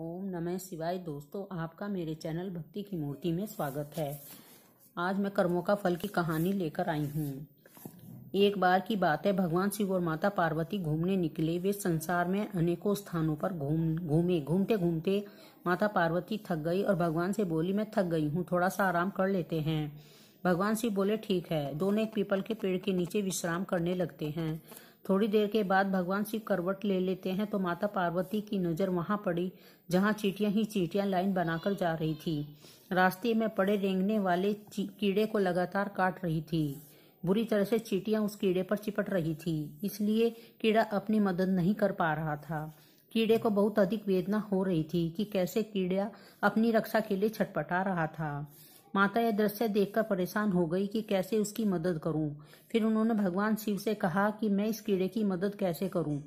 ओम नमः शिवाय दोस्तों आपका मेरे चैनल भक्ति की मूर्ति में स्वागत है आज मैं कर्मों का फल की कहानी लेकर आई हूँ एक बार की बात है भगवान शिव और माता पार्वती घूमने निकले वे संसार में अनेकों स्थानों पर घूम घूमे घूमते घूमते माता पार्वती थक गई और भगवान से बोली मैं थक गई हूँ थोड़ा सा आराम कर लेते हैं भगवान शिव बोले ठीक है दोनों एक पीपल के पेड़ के नीचे विश्राम करने लगते हैं थोड़ी देर के बाद भगवान शिव करवट ले लेते हैं तो माता पार्वती की नज़र वहाँ पड़ी जहाँ चीटियाँ ही चीटियाँ लाइन बनाकर जा रही थी रास्ते में पड़े रेंगने वाले कीड़े को लगातार काट रही थी बुरी तरह से चीटियाँ उस कीड़े पर चिपट रही थी इसलिए कीड़ा अपनी मदद नहीं कर पा रहा था कीड़े को बहुत अधिक वेदना हो रही थी कि कैसे कीड़ा अपनी रक्षा के लिए छटपटा रहा था माता यह दृश्य देखकर परेशान हो गई कि कैसे उसकी मदद करूं फिर उन्होंने भगवान शिव से कहा कि मैं इस कीड़े की मदद कैसे करूं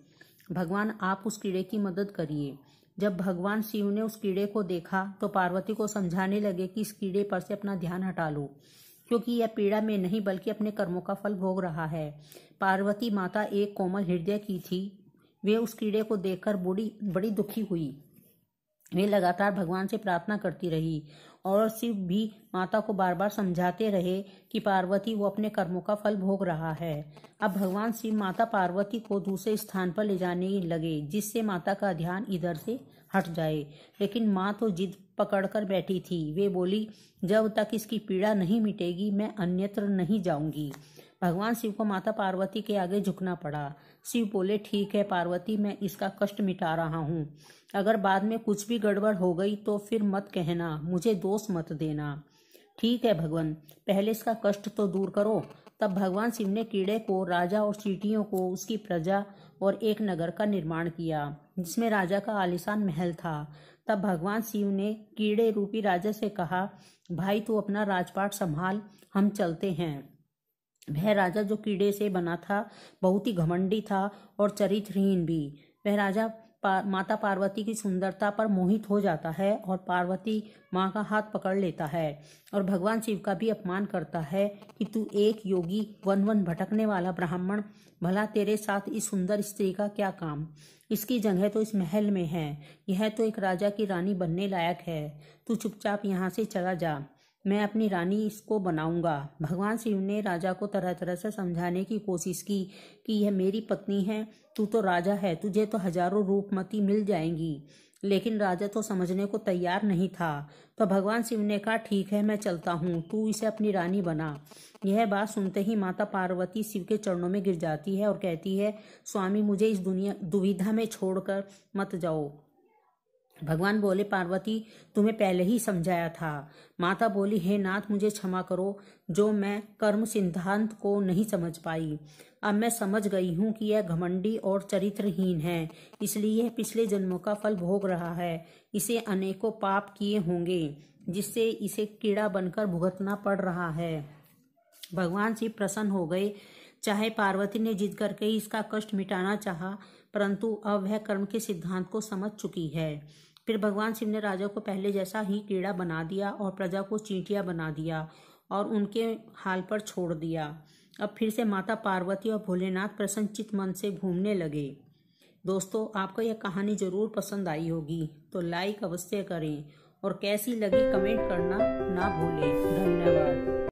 भगवान आप उस कीड़े की मदद करिए जब भगवान शिव ने उस कीड़े को देखा तो पार्वती को समझाने लगे कि इस कीड़े पर से अपना ध्यान हटा लो क्योंकि यह पीड़ा में नहीं बल्कि अपने कर्मों का फल भोग रहा है पार्वती माता एक कोमल हृदय की थी वे उस कीड़े को देखकर बड़ी बड़ी दुखी हुई वे लगातार भगवान से प्रार्थना करती रही और शिव भी माता को बार बार समझाते रहे कि पार्वती वो अपने कर्मों का फल भोग रहा है अब भगवान शिव माता पार्वती को दूसरे स्थान पर ले जाने लगे जिससे माता का ध्यान इधर से हट जाए लेकिन माँ तो जिद पकड़कर बैठी थी वे बोली जब तक इसकी पीड़ा नहीं मिटेगी मैं अन्यत्र नहीं जाऊंगी भगवान शिव को माता पार्वती के आगे झुकना पड़ा शिव बोले ठीक है पार्वती मैं इसका कष्ट मिटा रहा हूँ अगर बाद में कुछ भी गड़बड़ हो गई तो फिर मत कहना मुझे दोष मत देना ठीक है भगवान पहले इसका कष्ट तो दूर करो तब भगवान शिव ने कीड़े को राजा और चीटियों को उसकी प्रजा और एक नगर का निर्माण किया जिसमें राजा का आलिशान महल था तब भगवान शिव ने कीड़े रूपी राजा से कहा भाई तू अपना राजपाट संभाल हम चलते हैं वह राजा जो कीड़े से बना था बहुत ही घमंडी था और चरित्रहीन भी वह राजा पा माता पार्वती की सुंदरता पर मोहित हो जाता है और पार्वती माँ का हाथ पकड़ लेता है और भगवान शिव का भी अपमान करता है कि तू एक योगी वन वन भटकने वाला ब्राह्मण भला तेरे साथ इस सुंदर स्त्री का क्या काम इसकी जगह तो इस महल में है यह तो एक राजा की रानी बनने लायक है तू चुपचाप यहाँ से चला जा मैं अपनी रानी इसको बनाऊंगा भगवान शिव ने राजा को तरह तरह से समझाने की कोशिश की कि यह मेरी पत्नी है तू तो राजा है तुझे तो हजारों रूपमती मिल जाएंगी लेकिन राजा तो समझने को तैयार नहीं था तो भगवान शिव ने कहा ठीक है मैं चलता हूँ तू इसे अपनी रानी बना यह बात सुनते ही माता पार्वती शिव के चरणों में गिर जाती है और कहती है स्वामी मुझे इस दुनिया दुविधा में छोड़कर मत जाओ भगवान बोले पार्वती तुम्हें पहले ही समझाया था माता बोली हे नाथ मुझे क्षमा करो जो मैं कर्म सिद्धांत को नहीं समझ पाई अब मैं समझ गई हूँ कि यह घमंडी और चरित्रहीन है इसलिए यह पिछले जन्मों का फल भोग रहा है इसे अनेकों पाप किए होंगे जिससे इसे कीड़ा बनकर भुगतना पड़ रहा है भगवान शिव प्रसन्न हो गए चाहे पार्वती ने जिद करके इसका कष्ट मिटाना चाहा परंतु अब वह कर्म के सिद्धांत को समझ चुकी है फिर भगवान शिव ने राजा को पहले जैसा ही कीड़ा बना दिया और प्रजा को चींटिया बना दिया और उनके हाल पर छोड़ दिया अब फिर से माता पार्वती और भोलेनाथ प्रसन्नचित मन से घूमने लगे दोस्तों आपको यह कहानी ज़रूर पसंद आई होगी तो लाइक अवश्य करें और कैसी लगी कमेंट करना ना भूलें धन्यवाद